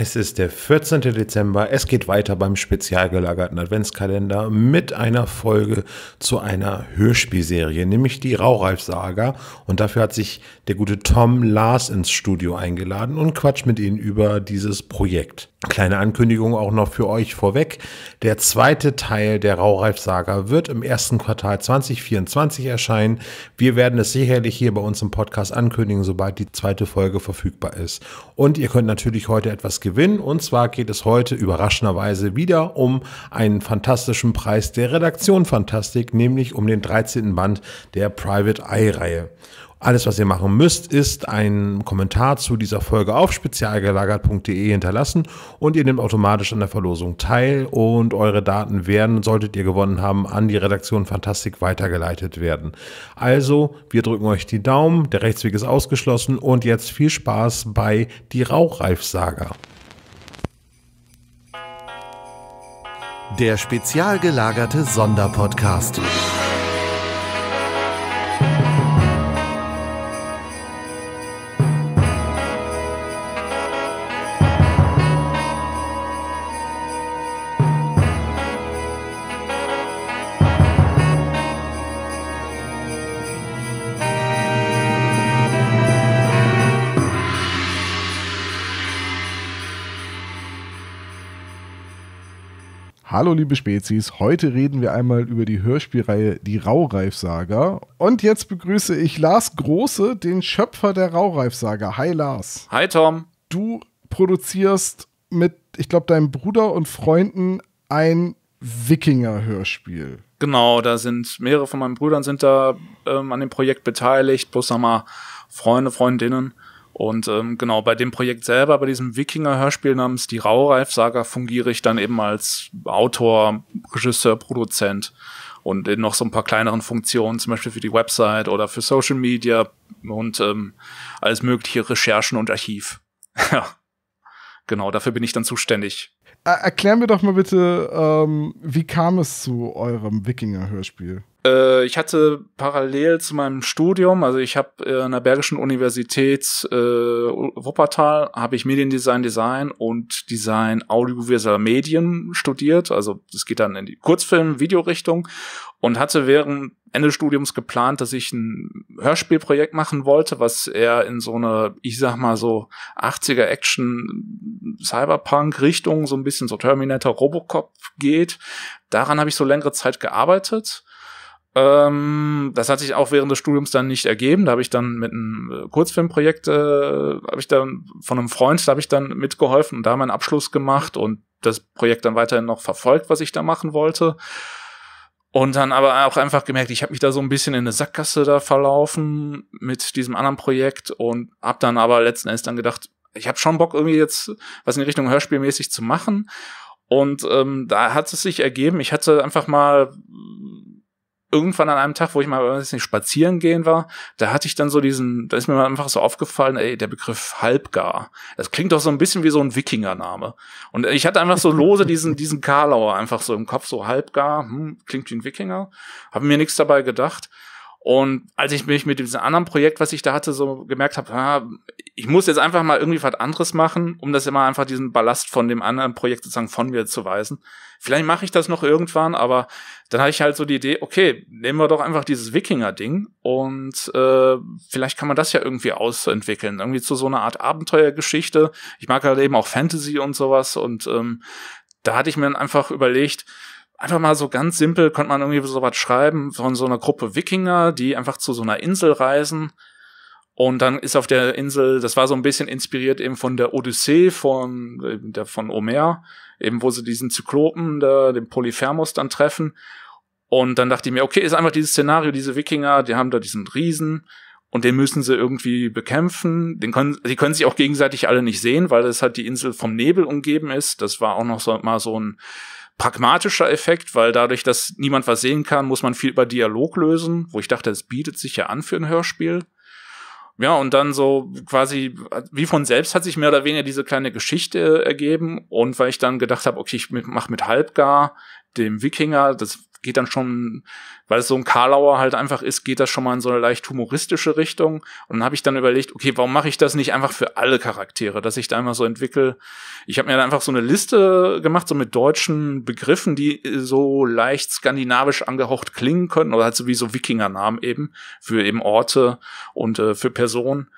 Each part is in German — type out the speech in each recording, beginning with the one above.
Es ist der 14. Dezember. Es geht weiter beim spezial gelagerten Adventskalender mit einer Folge zu einer Hörspielserie, nämlich die Raureif Saga. Und dafür hat sich der gute Tom Lars ins Studio eingeladen und quatscht mit ihnen über dieses Projekt. Kleine Ankündigung auch noch für euch vorweg. Der zweite Teil der Raureif-Saga wird im ersten Quartal 2024 erscheinen. Wir werden es sicherlich hier bei uns im Podcast ankündigen, sobald die zweite Folge verfügbar ist. Und ihr könnt natürlich heute etwas gewinnen. Und zwar geht es heute überraschenderweise wieder um einen fantastischen Preis der Redaktion Fantastik, nämlich um den 13. Band der Private Eye-Reihe. Alles, was ihr machen müsst, ist einen Kommentar zu dieser Folge auf spezialgelagert.de hinterlassen und ihr nehmt automatisch an der Verlosung teil und eure Daten werden, solltet ihr gewonnen haben, an die Redaktion Fantastik weitergeleitet werden. Also, wir drücken euch die Daumen, der Rechtsweg ist ausgeschlossen und jetzt viel Spaß bei Die Rauchreif-Saga. Der spezialgelagerte Sonderpodcast. Hallo liebe Spezies, heute reden wir einmal über die Hörspielreihe Die Raureif-Saga. Und jetzt begrüße ich Lars Große, den Schöpfer der Raureif-Saga. Hi Lars. Hi Tom. Du produzierst mit, ich glaube, deinem Bruder und Freunden ein Wikinger-Hörspiel. Genau, da sind mehrere von meinen Brüdern sind da ähm, an dem Projekt beteiligt, plus nochmal Freunde, Freundinnen. Und ähm, genau, bei dem Projekt selber, bei diesem Wikinger-Hörspiel namens Die rauhreif saga fungiere ich dann eben als Autor, Regisseur, Produzent und in noch so ein paar kleineren Funktionen, zum Beispiel für die Website oder für Social Media und ähm, alles mögliche Recherchen und Archiv. ja, genau, dafür bin ich dann zuständig. Äh, Erklären wir doch mal bitte, ähm, wie kam es zu eurem Wikinger-Hörspiel? Äh, ich hatte parallel zu meinem Studium, also ich habe äh, an der Bergischen Universität äh, Wuppertal, habe ich Mediendesign, Design und Design audiovisueller Medien studiert. Also das geht dann in die Kurzfilm, Videorichtung und hatte während Ende Studiums geplant, dass ich ein Hörspielprojekt machen wollte, was eher in so eine, ich sag mal so 80er Action Cyberpunk Richtung, so ein bisschen so Terminator Robocop geht. Daran habe ich so längere Zeit gearbeitet ähm, das hat sich auch während des Studiums dann nicht ergeben. Da habe ich dann mit einem äh, Kurzfilmprojekt, äh, habe ich dann von einem Freund, da habe ich dann mitgeholfen und da meinen Abschluss gemacht und das Projekt dann weiterhin noch verfolgt, was ich da machen wollte. Und dann aber auch einfach gemerkt, ich habe mich da so ein bisschen in eine Sackgasse da verlaufen mit diesem anderen Projekt und habe dann aber letzten Endes dann gedacht, ich habe schon Bock irgendwie jetzt was in die Richtung Hörspielmäßig zu machen. Und ähm, da hat es sich ergeben, ich hatte einfach mal irgendwann an einem Tag, wo ich mal weiß nicht, spazieren gehen war, da hatte ich dann so diesen, da ist mir mal einfach so aufgefallen, ey, der Begriff Halbgar. Das klingt doch so ein bisschen wie so ein Wikingername. Und ich hatte einfach so lose diesen, diesen Karlauer einfach so im Kopf, so Halbgar, hm, klingt wie ein Wikinger. Habe mir nichts dabei gedacht. Und als ich mich mit diesem anderen Projekt, was ich da hatte, so gemerkt habe, ja, ah, ich muss jetzt einfach mal irgendwie was anderes machen, um das immer einfach diesen Ballast von dem anderen Projekt sozusagen von mir zu weisen. Vielleicht mache ich das noch irgendwann, aber dann hatte ich halt so die Idee, okay, nehmen wir doch einfach dieses Wikinger-Ding und äh, vielleicht kann man das ja irgendwie ausentwickeln, irgendwie zu so einer Art Abenteuergeschichte. Ich mag halt eben auch Fantasy und sowas und ähm, da hatte ich mir dann einfach überlegt, einfach mal so ganz simpel konnte man irgendwie so was schreiben von so einer Gruppe Wikinger, die einfach zu so einer Insel reisen. Und dann ist auf der Insel, das war so ein bisschen inspiriert eben von der Odyssee von, der, von Homer, eben wo sie diesen Zyklopen, da, den Polyphemus dann treffen. Und dann dachte ich mir, okay, ist einfach dieses Szenario, diese Wikinger, die haben da diesen Riesen und den müssen sie irgendwie bekämpfen. Den können, die können sich auch gegenseitig alle nicht sehen, weil es halt die Insel vom Nebel umgeben ist. Das war auch noch so, mal so ein pragmatischer Effekt, weil dadurch, dass niemand was sehen kann, muss man viel über Dialog lösen, wo ich dachte, es bietet sich ja an für ein Hörspiel. Ja, und dann so quasi, wie von selbst hat sich mehr oder weniger diese kleine Geschichte ergeben. Und weil ich dann gedacht habe, okay, ich mach mit Halbgar, dem Wikinger, das geht dann schon, weil es so ein Karlauer halt einfach ist, geht das schon mal in so eine leicht humoristische Richtung. Und dann habe ich dann überlegt, okay, warum mache ich das nicht einfach für alle Charaktere, dass ich da immer so entwickle? Ich habe mir dann einfach so eine Liste gemacht, so mit deutschen Begriffen, die so leicht skandinavisch angehocht klingen könnten oder halt so wie so Wikingernamen eben, für eben Orte und äh, für Personen.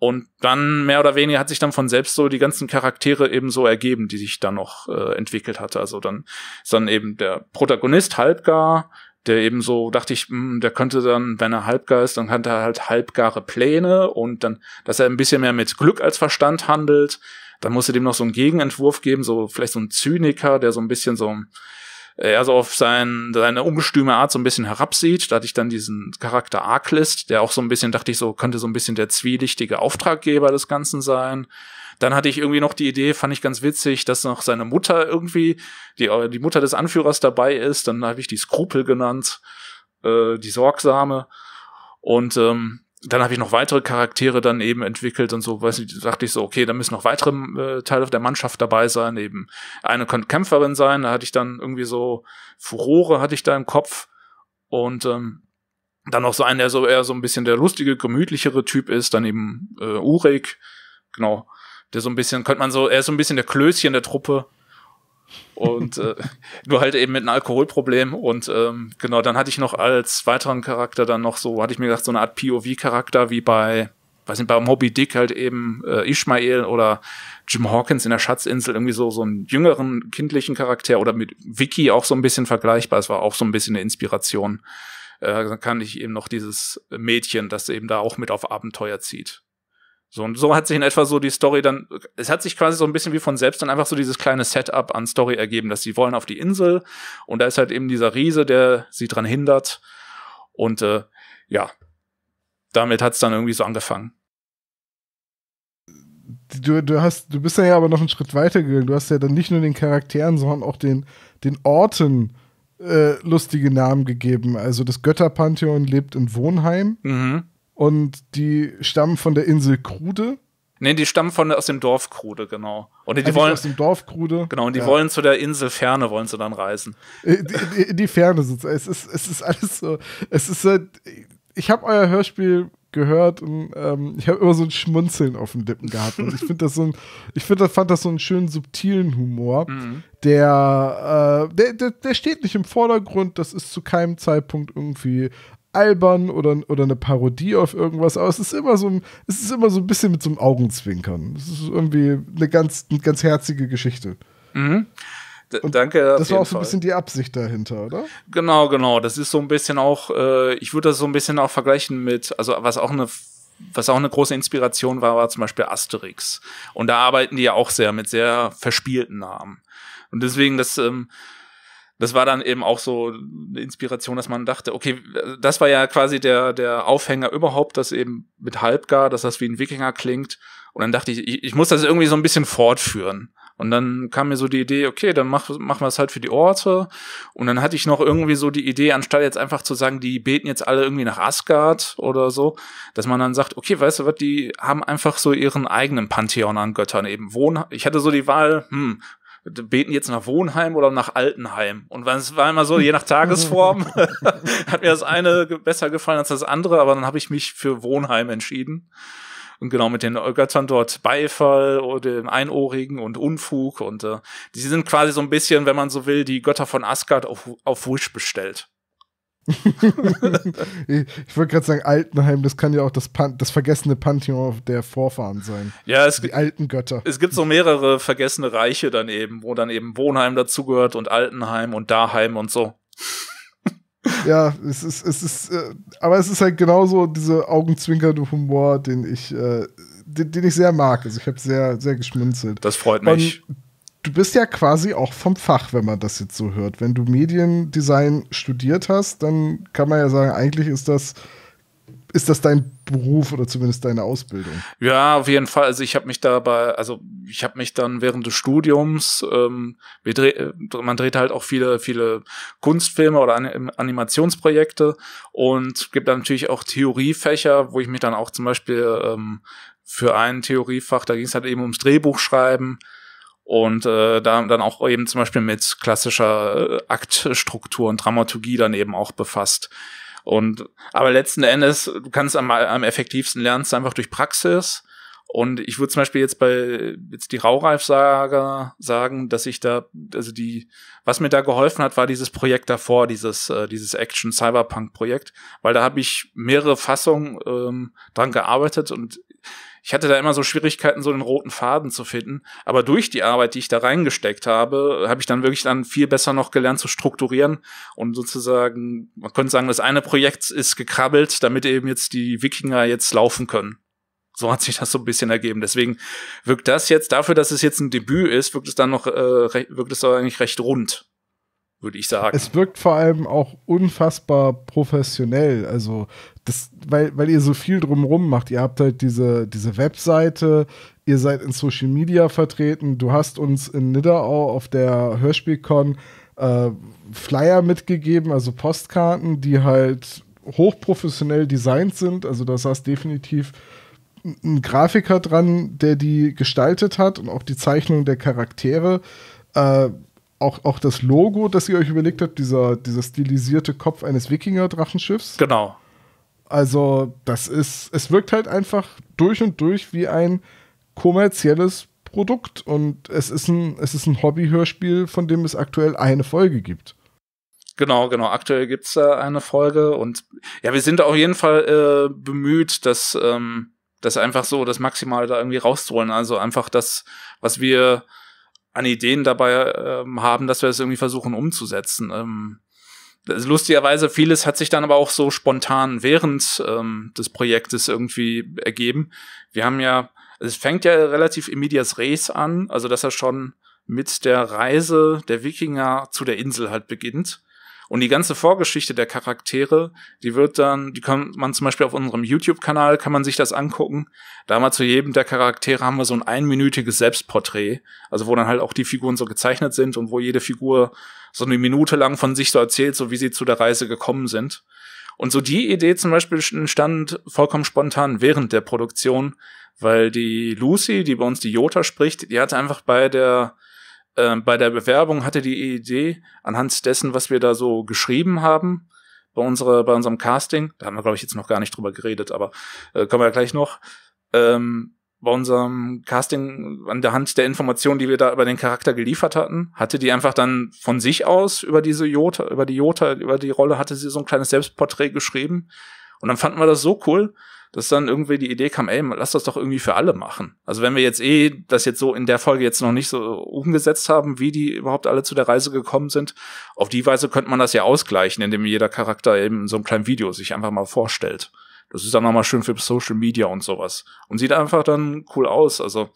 Und dann mehr oder weniger hat sich dann von selbst so die ganzen Charaktere eben so ergeben, die sich dann noch äh, entwickelt hatte. Also dann ist dann eben der Protagonist Halbgar, der eben so dachte ich, mh, hm, der könnte dann, wenn er halbgar ist, dann hat er halt halbgare Pläne und dann, dass er ein bisschen mehr mit Glück als Verstand handelt. Dann musste dem noch so einen Gegenentwurf geben, so vielleicht so ein Zyniker, der so ein bisschen so äh, er so auf sein, seine ungestüme Art so ein bisschen herabsieht. Da hatte ich dann diesen Charakter Arklist, der auch so ein bisschen, dachte ich so, könnte so ein bisschen der zwielichtige Auftraggeber des Ganzen sein. Dann hatte ich irgendwie noch die Idee, fand ich ganz witzig, dass noch seine Mutter irgendwie, die, die Mutter des Anführers dabei ist. Dann habe ich die Skrupel genannt, äh, die Sorgsame. Und ähm, dann habe ich noch weitere Charaktere dann eben entwickelt und so, weiß ich, dachte ich so, okay, da müssen noch weitere äh, Teile der Mannschaft dabei sein, eben eine könnte Kämpferin sein, da hatte ich dann irgendwie so Furore hatte ich da im Kopf und ähm, dann noch so einen, der so eher so ein bisschen der lustige, gemütlichere Typ ist, dann eben äh, Urik, genau, der so ein bisschen, könnte man so, er ist so ein bisschen der Klößchen der Truppe und äh, nur halt eben mit einem Alkoholproblem und ähm, genau, dann hatte ich noch als weiteren Charakter dann noch so, hatte ich mir gedacht, so eine Art POV-Charakter wie bei, weiß nicht, bei Moby Dick halt eben äh, Ishmael oder Jim Hawkins in der Schatzinsel irgendwie so, so einen jüngeren kindlichen Charakter oder mit Vicky auch so ein bisschen vergleichbar, es war auch so ein bisschen eine Inspiration. Äh, dann kann ich eben noch dieses Mädchen, das eben da auch mit auf Abenteuer zieht. So, und so hat sich in etwa so die Story dann, es hat sich quasi so ein bisschen wie von selbst dann einfach so dieses kleine Setup an Story ergeben, dass sie wollen auf die Insel und da ist halt eben dieser Riese, der sie dran hindert. Und äh, ja, damit hat es dann irgendwie so angefangen. Du, du, hast, du bist ja aber noch einen Schritt weiter gegangen. Du hast ja dann nicht nur den Charakteren, sondern auch den, den Orten äh, lustige Namen gegeben. Also das Götterpantheon lebt in Wohnheim. Mhm und die stammen von der Insel Krude. Nee, die stammen von aus dem Dorf Krude, genau. Und die Eigentlich ah, wollen aus dem Dorf Krude. Genau, und die ja. wollen zu der Insel Ferne wollen sie dann reisen. In äh, die, in die Ferne sozusagen. Es ist es ist alles so, es ist halt, ich habe euer Hörspiel gehört und ähm, ich habe immer so ein Schmunzeln auf den Lippen gehabt. Und ich finde das so ein, ich finde, fand das so einen schönen subtilen Humor, mhm. der, äh, der, der, der, steht nicht im Vordergrund, das ist zu keinem Zeitpunkt irgendwie albern oder, oder eine Parodie auf irgendwas, aber es ist immer so ein, es ist immer so ein bisschen mit so einem Augenzwinkern. Es ist irgendwie eine ganz, eine ganz herzige Geschichte. Mhm. danke. Das war auch so ein bisschen die Absicht dahinter, oder? Genau, genau. Das ist so ein bisschen auch, äh, ich würde das so ein bisschen auch vergleichen mit, also was auch eine was auch eine große Inspiration war, war zum Beispiel Asterix. Und da arbeiten die ja auch sehr mit sehr verspielten Namen. Und deswegen, das, ähm, das war dann eben auch so eine Inspiration, dass man dachte, okay, das war ja quasi der, der Aufhänger überhaupt, dass eben mit Halbgar, dass das wie ein Wikinger klingt. Und dann dachte ich, ich, ich muss das irgendwie so ein bisschen fortführen. Und dann kam mir so die Idee, okay, dann mach, machen wir es halt für die Orte. Und dann hatte ich noch irgendwie so die Idee, anstatt jetzt einfach zu sagen, die beten jetzt alle irgendwie nach Asgard oder so, dass man dann sagt, okay, weißt du was, die haben einfach so ihren eigenen Pantheon an Göttern eben wohnen. Ich hatte so die Wahl, hm, beten jetzt nach Wohnheim oder nach Altenheim. Und es war immer so, je nach Tagesform hat mir das eine besser gefallen als das andere, aber dann habe ich mich für Wohnheim entschieden. Und genau mit den Göttern dort Beifall oder oh, den Einohrigen und Unfug. Und äh, die sind quasi so ein bisschen, wenn man so will, die Götter von Asgard auf, auf Wish bestellt. ich wollte gerade sagen, Altenheim, das kann ja auch das, Pan das vergessene Pantheon der Vorfahren sein. Ja, es gibt alten Götter. Es gibt so mehrere vergessene Reiche dann eben, wo dann eben Wohnheim dazugehört und Altenheim und Daheim und so. ja, es ist, es ist, äh, aber es ist halt genauso diese augenzwinkernde Humor, den ich, äh, den, den, ich sehr mag. Also ich habe sehr, sehr geschmunzelt. Das freut mich. Und du bist ja quasi auch vom Fach, wenn man das jetzt so hört. Wenn du Mediendesign studiert hast, dann kann man ja sagen, eigentlich ist das ist das dein Beruf oder zumindest deine Ausbildung? Ja, auf jeden Fall. Also ich habe mich dabei, also ich habe mich dann während des Studiums, ähm, dreh, äh, man dreht halt auch viele, viele Kunstfilme oder Animationsprojekte und gibt dann natürlich auch Theoriefächer, wo ich mich dann auch zum Beispiel ähm, für ein Theoriefach, da ging es halt eben ums Drehbuch Drehbuchschreiben, und äh, da dann auch eben zum Beispiel mit klassischer äh, Aktstruktur und Dramaturgie dann eben auch befasst. Und aber letzten Endes, du kannst am, am effektivsten lernst einfach durch Praxis. Und ich würde zum Beispiel jetzt bei jetzt die Raureif-Saga sagen, dass ich da, also die, was mir da geholfen hat, war dieses Projekt davor, dieses, äh, dieses Action-Cyberpunk-Projekt, weil da habe ich mehrere Fassungen ähm, dran gearbeitet und ich hatte da immer so Schwierigkeiten, so den roten Faden zu finden. Aber durch die Arbeit, die ich da reingesteckt habe, habe ich dann wirklich dann viel besser noch gelernt zu strukturieren und sozusagen, man könnte sagen, das eine Projekt ist gekrabbelt, damit eben jetzt die Wikinger jetzt laufen können. So hat sich das so ein bisschen ergeben. Deswegen wirkt das jetzt, dafür, dass es jetzt ein Debüt ist, wirkt es dann noch, äh, wirkt es doch eigentlich recht rund würde ich sagen. Es wirkt vor allem auch unfassbar professionell. Also, das, weil, weil ihr so viel drumrum macht. Ihr habt halt diese, diese Webseite, ihr seid in Social Media vertreten. Du hast uns in Nidderau auf der Hörspielcon äh, Flyer mitgegeben, also Postkarten, die halt hochprofessionell designt sind. Also, das saß definitiv ein Grafiker dran, der die gestaltet hat und auch die Zeichnung der Charaktere. Äh, auch, auch das Logo, das ihr euch überlegt habt, dieser, dieser stilisierte Kopf eines Wikinger-Drachenschiffs. Genau. Also, das ist, es wirkt halt einfach durch und durch wie ein kommerzielles Produkt und es ist ein, es ist ein Hobbyhörspiel, von dem es aktuell eine Folge gibt. Genau, genau. Aktuell gibt es da eine Folge und ja, wir sind auf jeden Fall äh, bemüht, dass ähm, das einfach so das Maximale da irgendwie rauszuholen. Also einfach das, was wir an Ideen dabei ähm, haben, dass wir es das irgendwie versuchen umzusetzen. Ähm, lustigerweise, vieles hat sich dann aber auch so spontan während ähm, des Projektes irgendwie ergeben. Wir haben ja, es fängt ja relativ immedias res an, also dass er schon mit der Reise der Wikinger zu der Insel halt beginnt. Und die ganze Vorgeschichte der Charaktere, die wird dann, die kann man zum Beispiel auf unserem YouTube-Kanal, kann man sich das angucken. Da haben wir zu jedem der Charaktere haben wir so ein einminütiges Selbstporträt, also wo dann halt auch die Figuren so gezeichnet sind und wo jede Figur so eine Minute lang von sich so erzählt, so wie sie zu der Reise gekommen sind. Und so die Idee zum Beispiel entstand vollkommen spontan während der Produktion, weil die Lucy, die bei uns die Jota spricht, die hatte einfach bei der ähm, bei der Bewerbung hatte die Idee, anhand dessen, was wir da so geschrieben haben, bei, unserer, bei unserem Casting, da haben wir, glaube ich, jetzt noch gar nicht drüber geredet, aber äh, kommen wir ja gleich noch, ähm, bei unserem Casting an der Hand der Informationen, die wir da über den Charakter geliefert hatten, hatte die einfach dann von sich aus über diese Jota, über die Jota, über die Rolle hatte sie so ein kleines Selbstporträt geschrieben. Und dann fanden wir das so cool, dass dann irgendwie die Idee kam, ey, lass das doch irgendwie für alle machen. Also wenn wir jetzt eh das jetzt so in der Folge jetzt noch nicht so umgesetzt haben, wie die überhaupt alle zu der Reise gekommen sind, auf die Weise könnte man das ja ausgleichen, indem jeder Charakter eben in so einem kleinen Video sich einfach mal vorstellt. Das ist dann nochmal schön für Social Media und sowas. Und sieht einfach dann cool aus. Also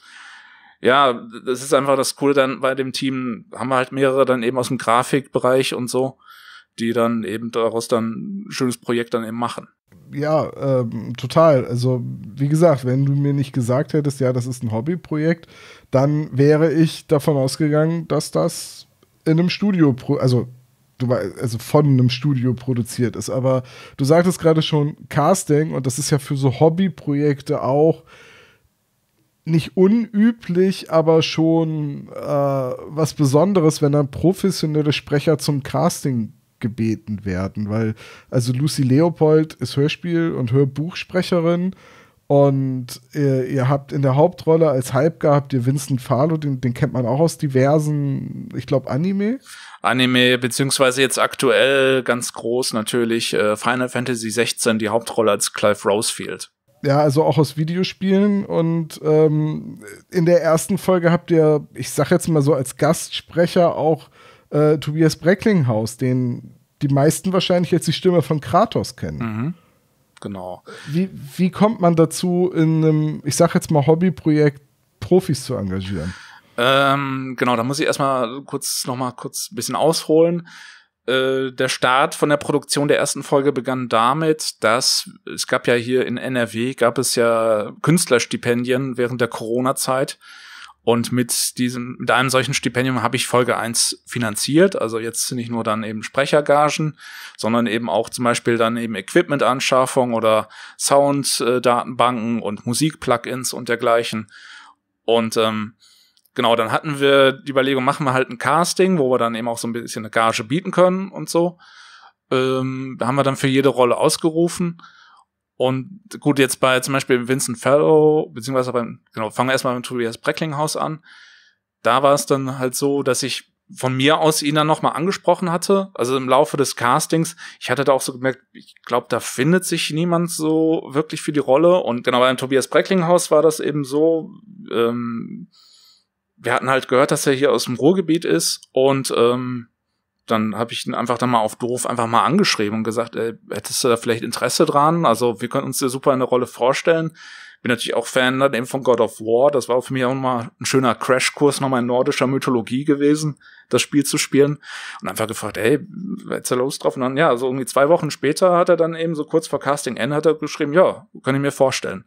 ja, das ist einfach das Coole dann bei dem Team, haben wir halt mehrere dann eben aus dem Grafikbereich und so die dann eben daraus dann ein schönes Projekt dann eben machen. Ja, ähm, total. Also, wie gesagt, wenn du mir nicht gesagt hättest, ja, das ist ein Hobbyprojekt, dann wäre ich davon ausgegangen, dass das in einem Studio, also also von einem Studio produziert ist. Aber du sagtest gerade schon Casting und das ist ja für so Hobbyprojekte auch nicht unüblich, aber schon äh, was Besonderes, wenn dann professionelle Sprecher zum Casting gebeten werden, weil also Lucy Leopold ist Hörspiel- und Hörbuchsprecherin und ihr, ihr, habt in der Hauptrolle als Hype gehabt, ihr Vincent Farlow, den, den kennt man auch aus diversen, ich glaube, Anime. Anime, beziehungsweise jetzt aktuell ganz groß natürlich äh, Final Fantasy 16, die Hauptrolle als Clive Rosefield ja, also auch aus Videospielen. Und ähm, in der ersten Folge habt ihr, ich sag jetzt mal so als Gastsprecher auch äh, Tobias Brecklinghaus, den die meisten wahrscheinlich jetzt die Stimme von Kratos kennen. Mhm. Genau. Wie, wie kommt man dazu, in einem, ich sag jetzt mal, Hobbyprojekt Profis zu engagieren? Ähm, genau, da muss ich erstmal kurz nochmal kurz ein bisschen ausholen. Äh, der Start von der Produktion der ersten Folge begann damit, dass es gab ja hier in NRW gab es ja Künstlerstipendien während der Corona-Zeit. Und mit diesem, mit einem solchen Stipendium habe ich Folge 1 finanziert. Also jetzt nicht nur dann eben Sprechergagen, sondern eben auch zum Beispiel dann eben Equipmentanschaffung oder Sound-Datenbanken und Musik-Plugins und dergleichen. Und ähm, genau, dann hatten wir die Überlegung, machen wir halt ein Casting, wo wir dann eben auch so ein bisschen eine Gage bieten können und so. Ähm, haben wir dann für jede Rolle ausgerufen. Und gut, jetzt bei zum Beispiel Vincent Fellow, beziehungsweise beim, genau, fangen wir erstmal mit Tobias Brecklinghaus an. Da war es dann halt so, dass ich von mir aus ihn dann nochmal angesprochen hatte, also im Laufe des Castings. Ich hatte da auch so gemerkt, ich glaube, da findet sich niemand so wirklich für die Rolle. Und genau beim Tobias Brecklinghaus war das eben so. Ähm, wir hatten halt gehört, dass er hier aus dem Ruhrgebiet ist und ähm, dann habe ich ihn einfach dann mal auf Doof einfach mal angeschrieben und gesagt, ey, hättest du da vielleicht Interesse dran? Also wir können uns dir super eine Rolle vorstellen. Bin natürlich auch Fan dann eben von God of War. Das war für mich auch mal ein schöner Crashkurs nochmal in nordischer Mythologie gewesen, das Spiel zu spielen. Und einfach gefragt, ey, hättest da los drauf? Und dann, ja, so irgendwie zwei Wochen später hat er dann eben so kurz vor Casting N hat er geschrieben, ja, kann ich mir vorstellen.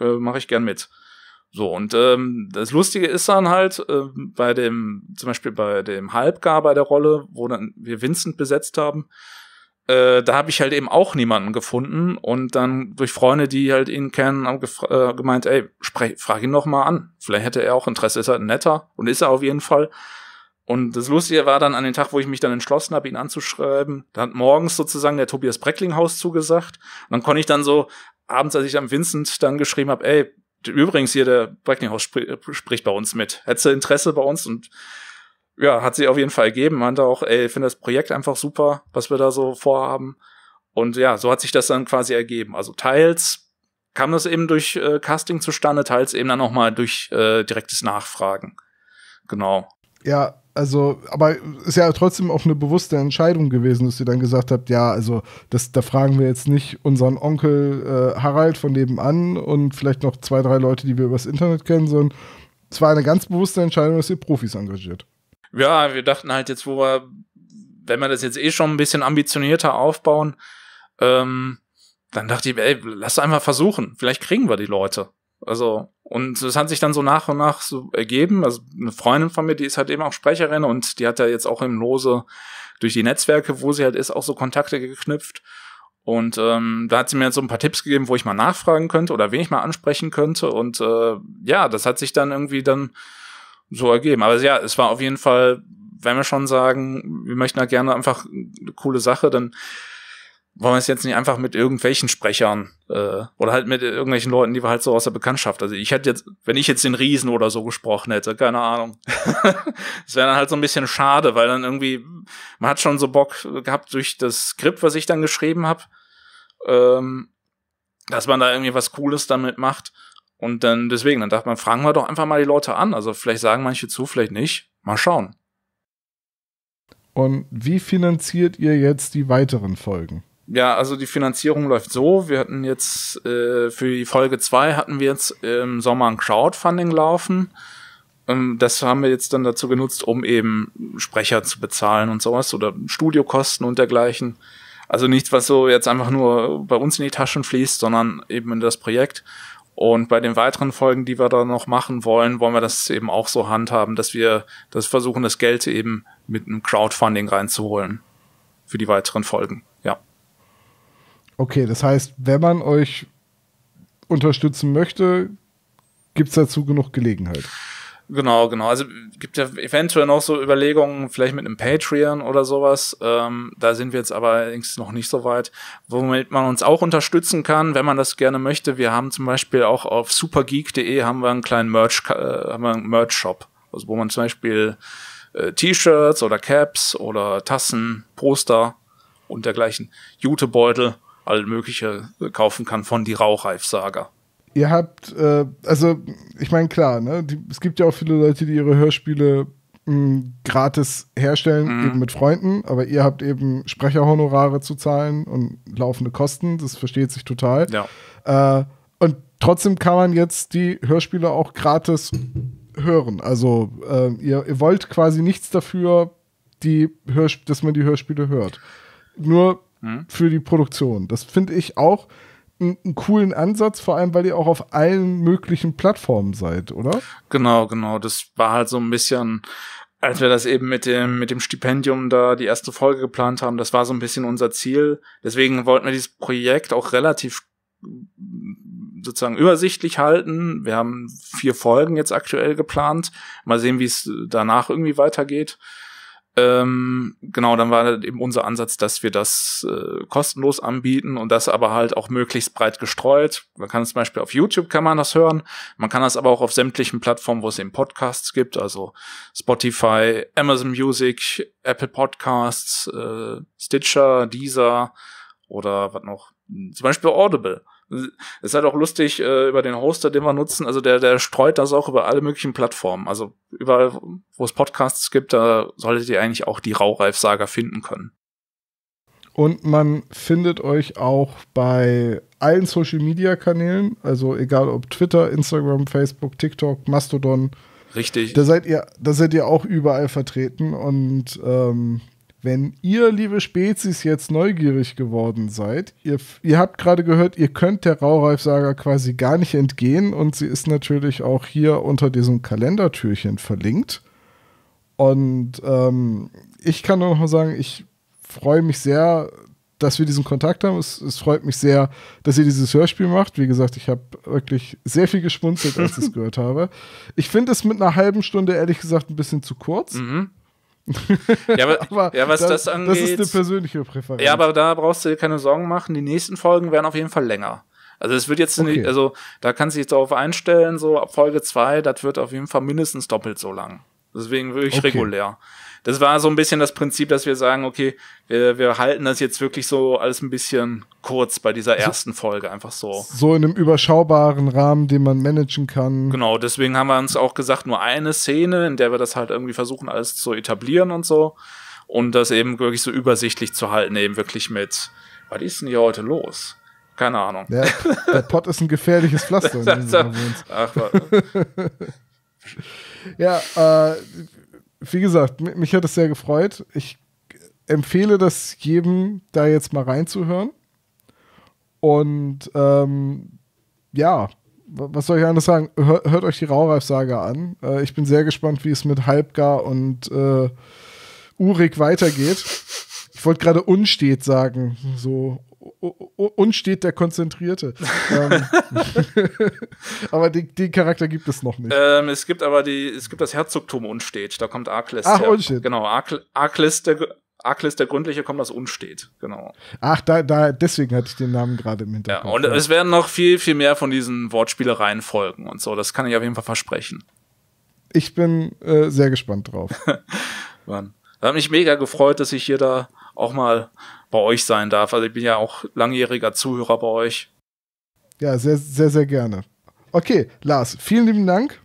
Äh, Mache ich gern mit. So, und ähm, das Lustige ist dann halt, äh, bei dem, zum Beispiel bei dem Halbgar bei der Rolle, wo dann wir Vincent besetzt haben, äh, da habe ich halt eben auch niemanden gefunden und dann durch Freunde, die halt ihn kennen, haben äh, gemeint, ey, sprech, frag ihn noch mal an. Vielleicht hätte er auch Interesse, ist halt netter und ist er auf jeden Fall. Und das Lustige war dann an den Tag, wo ich mich dann entschlossen habe, ihn anzuschreiben, da hat morgens sozusagen der Tobias Brecklinghaus zugesagt. Und dann konnte ich dann so abends, als ich am Vincent dann geschrieben habe, ey, Übrigens, hier der Breckinghaus sp äh, spricht bei uns mit. Hättest du Interesse bei uns und ja, hat sich auf jeden Fall ergeben. da auch, ey, ich finde das Projekt einfach super, was wir da so vorhaben. Und ja, so hat sich das dann quasi ergeben. Also teils kam das eben durch äh, Casting zustande, teils eben dann nochmal durch äh, direktes Nachfragen. Genau. Ja, also, aber ist ja trotzdem auch eine bewusste Entscheidung gewesen, dass ihr dann gesagt habt, ja, also das, da fragen wir jetzt nicht unseren Onkel äh, Harald von nebenan und vielleicht noch zwei, drei Leute, die wir übers Internet kennen, sondern es war eine ganz bewusste Entscheidung, dass ihr Profis engagiert. Ja, wir dachten halt jetzt, wo wir, wenn wir das jetzt eh schon ein bisschen ambitionierter aufbauen, ähm, dann dachte ich, ey, lass einfach versuchen, vielleicht kriegen wir die Leute. Also, und es hat sich dann so nach und nach so ergeben. Also, eine Freundin von mir, die ist halt eben auch Sprecherin und die hat ja jetzt auch im Lose durch die Netzwerke, wo sie halt ist, auch so Kontakte geknüpft. Und ähm, da hat sie mir jetzt so ein paar Tipps gegeben, wo ich mal nachfragen könnte oder wen ich mal ansprechen könnte. Und äh, ja, das hat sich dann irgendwie dann so ergeben. Aber ja, es war auf jeden Fall, wenn wir schon sagen, wir möchten da gerne einfach eine coole Sache, dann wollen wir es jetzt nicht einfach mit irgendwelchen Sprechern äh, oder halt mit irgendwelchen Leuten, die wir halt so aus der Bekanntschaft. Also ich hätte jetzt, wenn ich jetzt den Riesen oder so gesprochen hätte, keine Ahnung. das wäre dann halt so ein bisschen schade, weil dann irgendwie, man hat schon so Bock gehabt durch das Skript, was ich dann geschrieben habe, ähm, dass man da irgendwie was Cooles damit macht. Und dann deswegen, dann dachte man, fragen wir doch einfach mal die Leute an. Also vielleicht sagen manche zu, vielleicht nicht. Mal schauen. Und wie finanziert ihr jetzt die weiteren Folgen? Ja, also die Finanzierung läuft so. Wir hatten jetzt äh, für die Folge zwei hatten wir jetzt im Sommer ein Crowdfunding laufen. Ähm, das haben wir jetzt dann dazu genutzt, um eben Sprecher zu bezahlen und sowas oder Studiokosten und dergleichen. Also nichts, was so jetzt einfach nur bei uns in die Taschen fließt, sondern eben in das Projekt. Und bei den weiteren Folgen, die wir da noch machen wollen, wollen wir das eben auch so handhaben, dass wir das versuchen, das Geld eben mit einem Crowdfunding reinzuholen für die weiteren Folgen. Ja. Okay, das heißt, wenn man euch unterstützen möchte, gibt es dazu genug Gelegenheit. Genau, genau. Also gibt ja eventuell noch so Überlegungen, vielleicht mit einem Patreon oder sowas. Ähm, da sind wir jetzt aber allerdings noch nicht so weit, womit man uns auch unterstützen kann, wenn man das gerne möchte. Wir haben zum Beispiel auch auf supergeek.de haben wir einen kleinen Merch, äh, haben wir einen Merch-Shop, also wo man zum Beispiel äh, T-Shirts oder Caps oder Tassen, Poster und dergleichen, Jutebeutel all mögliche kaufen kann von die Rauchreif-Saga. Ihr habt, äh, also ich meine, klar, ne, die, es gibt ja auch viele Leute, die ihre Hörspiele mh, hm, gratis herstellen, mhm. eben mit Freunden, aber ihr habt eben Sprecherhonorare zu zahlen und laufende Kosten, das versteht sich total. Ja. Äh, und trotzdem kann man jetzt die Hörspiele auch gratis hören. Also äh, ihr, ihr, wollt quasi nichts dafür, die dass man die Hörspiele hört. Nur Mhm. für die Produktion. Das finde ich auch einen coolen Ansatz, vor allem weil ihr auch auf allen möglichen Plattformen seid, oder? Genau, genau. Das war halt so ein bisschen, als wir das eben mit dem, mit dem Stipendium da die erste Folge geplant haben, das war so ein bisschen unser Ziel. Deswegen wollten wir dieses Projekt auch relativ sozusagen übersichtlich halten. Wir haben vier Folgen jetzt aktuell geplant. Mal sehen, wie es danach irgendwie weitergeht. Ähm, genau, dann war eben unser Ansatz, dass wir das äh, kostenlos anbieten und das aber halt auch möglichst breit gestreut. Man kann es zum Beispiel auf YouTube kann man das hören. Man kann das aber auch auf sämtlichen Plattformen, wo es eben Podcasts gibt, also Spotify, Amazon Music, Apple Podcasts, äh, Stitcher, Deezer, oder was noch? Zum Beispiel Audible. Es Ist halt auch lustig äh, über den Hoster, den wir nutzen. Also der, der streut das auch über alle möglichen Plattformen. Also überall, wo es Podcasts gibt, da solltet ihr eigentlich auch die Raureif-Saga finden können. Und man findet euch auch bei allen Social-Media-Kanälen, also egal ob Twitter, Instagram, Facebook, TikTok, Mastodon. Richtig. Da seid ihr, da seid ihr auch überall vertreten und ähm, wenn ihr, liebe Spezies, jetzt neugierig geworden seid, ihr, ihr habt gerade gehört, ihr könnt der Raureif-Saga quasi gar nicht entgehen und sie ist natürlich auch hier unter diesem Kalendertürchen verlinkt. Und ähm, ich kann nur noch mal sagen, ich freue mich sehr, dass wir diesen Kontakt haben. Es, es, freut mich sehr, dass ihr dieses Hörspiel macht. Wie gesagt, ich habe wirklich sehr viel geschmunzelt, als ich es gehört habe. Ich finde es mit einer halben Stunde ehrlich gesagt ein bisschen zu kurz. Mhm. Ja, aber, aber ja, was das, das angeht. Das ist eine persönliche Präferenz. Ja, aber da brauchst du dir keine Sorgen machen. Die nächsten Folgen werden auf jeden Fall länger. Also es wird jetzt okay. nicht, also da kannst du dich darauf einstellen, so ab Folge 2, das wird auf jeden Fall mindestens doppelt so lang. Deswegen wirklich okay. regulär das war so ein bisschen das Prinzip, dass wir sagen, okay, wir, wir halten das jetzt wirklich so alles ein bisschen kurz bei dieser ersten Folge, einfach so. So in einem überschaubaren Rahmen, den man managen kann. Genau, deswegen haben wir uns auch gesagt, nur eine Szene, in der wir das halt irgendwie versuchen, alles zu etablieren und so. Und das eben wirklich so übersichtlich zu halten, eben wirklich mit, was ist denn hier heute los? Keine Ahnung. Der, der Pott ist ein gefährliches Pflaster. In Ach, ja, äh, wie gesagt, mich hat es sehr gefreut. Ich empfehle das jedem, da jetzt mal reinzuhören. Und ähm, ja, was soll ich anders sagen? Hört, hört euch die Raureif-Saga an. Äh, ich bin sehr gespannt, wie es mit Halbgar und äh, Urik weitergeht. Ich wollte gerade unstet sagen, so unstet der Konzentrierte. Ähm, aber den, den, Charakter gibt es noch nicht. Ähm, es gibt aber die, es gibt das Herzogtum unstet, da kommt Arklist. Ach, her. unstet. Genau, Arklist, der, Arklist der Gründliche kommt aus Unstet, genau. Ach, da, da, deswegen hatte ich den Namen gerade im Hinterkopf. Ja, und es werden noch viel, viel mehr von diesen Wortspielereien folgen und so. Das kann ich auf jeden Fall versprechen. Ich bin äh, sehr gespannt drauf. Wann? hat mich mega gefreut, dass ich hier da auch mal bei euch sein darf. Also ich bin ja auch langjähriger Zuhörer bei euch. Ja, sehr, sehr, sehr gerne. Okay, Lars, vielen lieben Dank.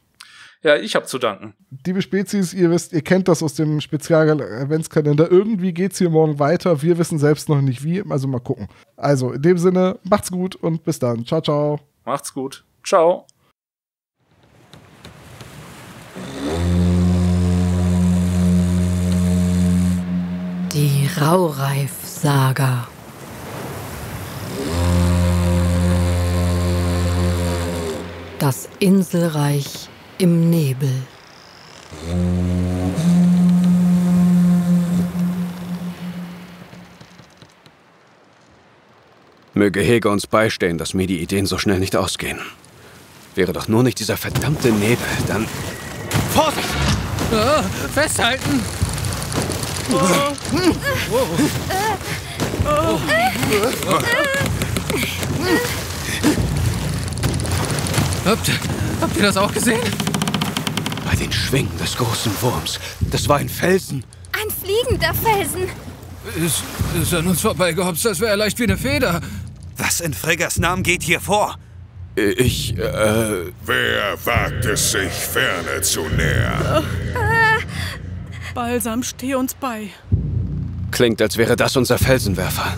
Ja, ich habe zu danken. Liebe Spezies, ihr wisst, ihr kennt das aus dem spezial eventskalender Irgendwie geht's hier morgen weiter. Wir wissen selbst noch nicht wie. Also mal gucken. Also in dem Sinne, macht's gut und bis dann. Ciao, ciao. Macht's gut. Ciao. Die Raureif-Saga. Das Inselreich im Nebel. Möge Hege uns beistehen, dass mir die Ideen so schnell nicht ausgehen. Wäre doch nur nicht dieser verdammte Nebel, dann... Vorsicht! Oh, festhalten! Habt, habt ihr das auch gesehen? Bei den Schwingen des großen Wurms. Das war ein Felsen. Ein fliegender Felsen. Ist, ist an uns vorbeigehopst, das wäre leicht wie eine Feder. Was in Friggers Namen geht hier vor? Äh, ich, äh... Wer wagt es sich, Ferne zu nähern? Oh. Balsam, steh uns bei. Klingt, als wäre das unser Felsenwerfer.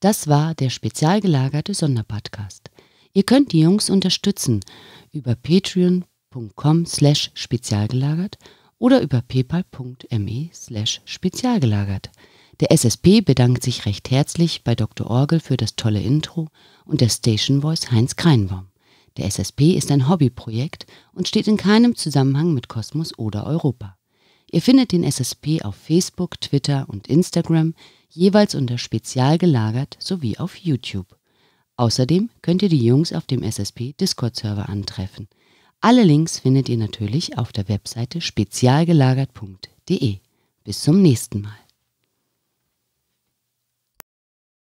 Das war der spezial gelagerte Sonderpodcast. Ihr könnt die Jungs unterstützen über patreon.com slash spezialgelagert oder über paypal.me slash spezialgelagert. Der SSP bedankt sich recht herzlich bei Dr. Orgel für das tolle Intro und der Station Voice Heinz Kreinbaum. Der SSP ist ein Hobbyprojekt und steht in keinem Zusammenhang mit Kosmos oder Europa. Ihr findet den SSP auf Facebook, Twitter und Instagram jeweils unter Spezial gelagert sowie auf YouTube. Außerdem könnt ihr die Jungs auf dem SSP Discord-Server antreffen. Alle Links findet ihr natürlich auf der Webseite spezialgelagert.de. Bis zum nächsten Mal.